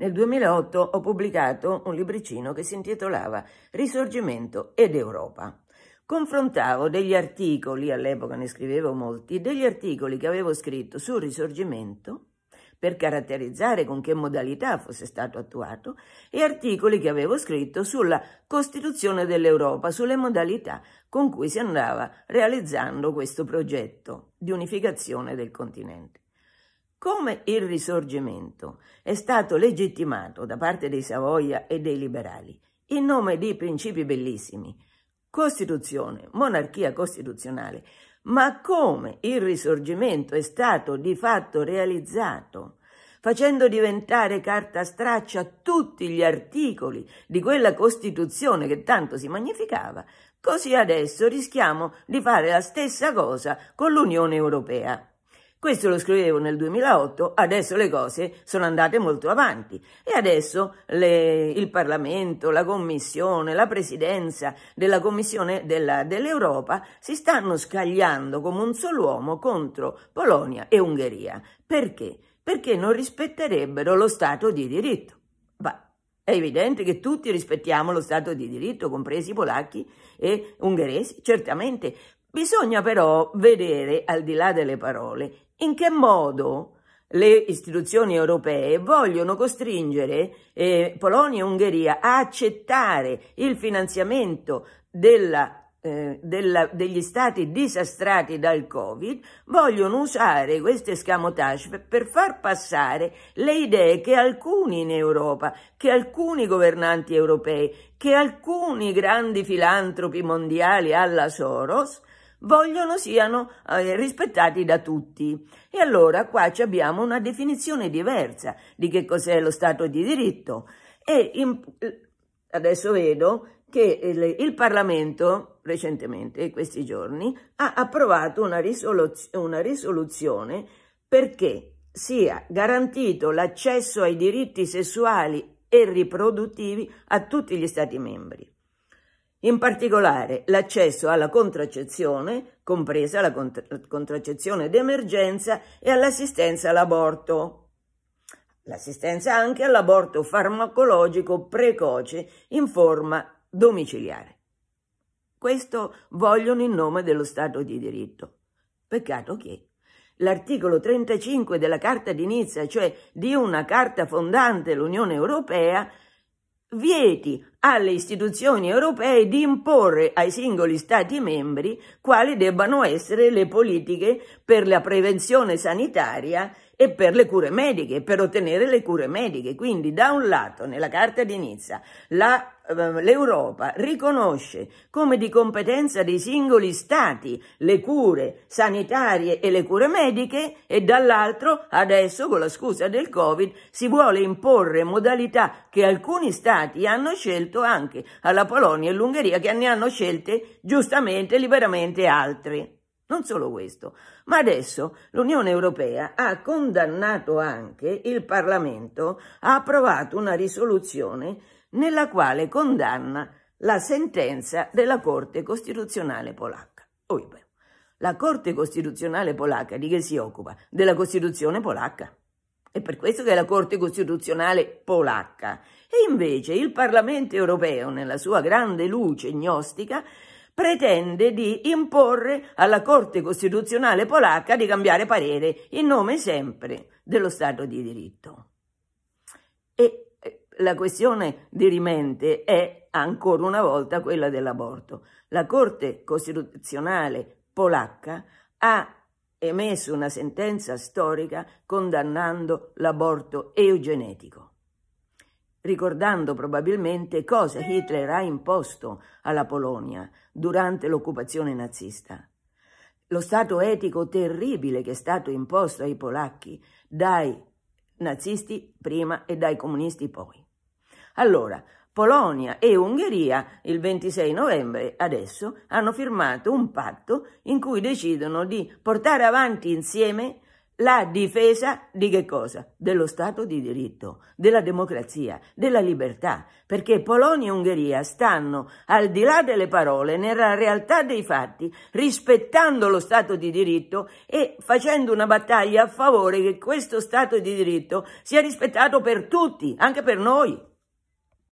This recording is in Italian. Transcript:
Nel 2008 ho pubblicato un libricino che si intitolava Risorgimento ed Europa. Confrontavo degli articoli, all'epoca ne scrivevo molti, degli articoli che avevo scritto sul risorgimento per caratterizzare con che modalità fosse stato attuato e articoli che avevo scritto sulla Costituzione dell'Europa, sulle modalità con cui si andava realizzando questo progetto di unificazione del continente. Come il risorgimento è stato legittimato da parte dei Savoia e dei liberali in nome di principi bellissimi, Costituzione, monarchia costituzionale, ma come il risorgimento è stato di fatto realizzato, facendo diventare carta straccia tutti gli articoli di quella Costituzione che tanto si magnificava, così adesso rischiamo di fare la stessa cosa con l'Unione Europea. Questo lo scrivevo nel 2008, adesso le cose sono andate molto avanti e adesso le, il Parlamento, la Commissione, la Presidenza della Commissione dell'Europa si stanno scagliando come un solo uomo contro Polonia e Ungheria. Perché? Perché non rispetterebbero lo Stato di diritto. Beh, è evidente che tutti rispettiamo lo Stato di diritto, compresi i polacchi e ungheresi, certamente, Bisogna però vedere, al di là delle parole, in che modo le istituzioni europee vogliono costringere eh, Polonia e Ungheria a accettare il finanziamento della eh, della, degli stati disastrati dal Covid vogliono usare queste scamotage per far passare le idee che alcuni in Europa, che alcuni governanti europei, che alcuni grandi filantropi mondiali alla Soros vogliono siano eh, rispettati da tutti. E allora qua abbiamo una definizione diversa di che cos'è lo Stato di diritto. E in, eh, adesso vedo che il, il, Parlamento recentemente, in questi giorni, ha approvato una, risoluz una risoluzione perché sia garantito l'accesso ai diritti sessuali e riproduttivi a tutti gli Stati membri in particolare l'accesso alla contraccezione, compresa la contraccezione d'emergenza, e all'assistenza all'aborto. L'assistenza anche all'aborto farmacologico precoce in forma domiciliare. Questo vogliono in nome dello Stato di diritto. Peccato che l'articolo 35 della Carta di Nizza, cioè di una carta fondante l'Unione Europea, vieti alle istituzioni europee di imporre ai singoli Stati membri quali debbano essere le politiche per la prevenzione sanitaria e per le cure mediche, e per ottenere le cure mediche. Quindi da un lato nella Carta di Nizza la ehm, l'Europa riconosce come di competenza dei singoli stati le cure sanitarie e le cure mediche e dall'altro adesso con la scusa del Covid si vuole imporre modalità che alcuni stati hanno scelto anche alla Polonia e all'Ungheria che ne hanno scelte giustamente e liberamente altri. Non solo questo, ma adesso l'Unione Europea ha condannato anche il Parlamento, ha approvato una risoluzione nella quale condanna la sentenza della Corte Costituzionale polacca. Oh, la Corte Costituzionale polacca di che si occupa? Della Costituzione polacca. È per questo che è la Corte Costituzionale polacca. E invece il Parlamento europeo, nella sua grande luce gnostica, pretende di imporre alla Corte Costituzionale polacca di cambiare parere in nome sempre dello Stato di diritto. E la questione dirimente è ancora una volta quella dell'aborto. La Corte Costituzionale polacca ha emesso una sentenza storica condannando l'aborto eugenetico ricordando probabilmente cosa Hitler ha imposto alla Polonia durante l'occupazione nazista. Lo stato etico terribile che è stato imposto ai polacchi dai nazisti prima e dai comunisti poi. Allora, Polonia e Ungheria il 26 novembre adesso hanno firmato un patto in cui decidono di portare avanti insieme la difesa di che cosa? Dello Stato di diritto, della democrazia, della libertà, perché Polonia e Ungheria stanno, al di là delle parole, nella realtà dei fatti, rispettando lo Stato di diritto e facendo una battaglia a favore che questo Stato di diritto sia rispettato per tutti, anche per noi.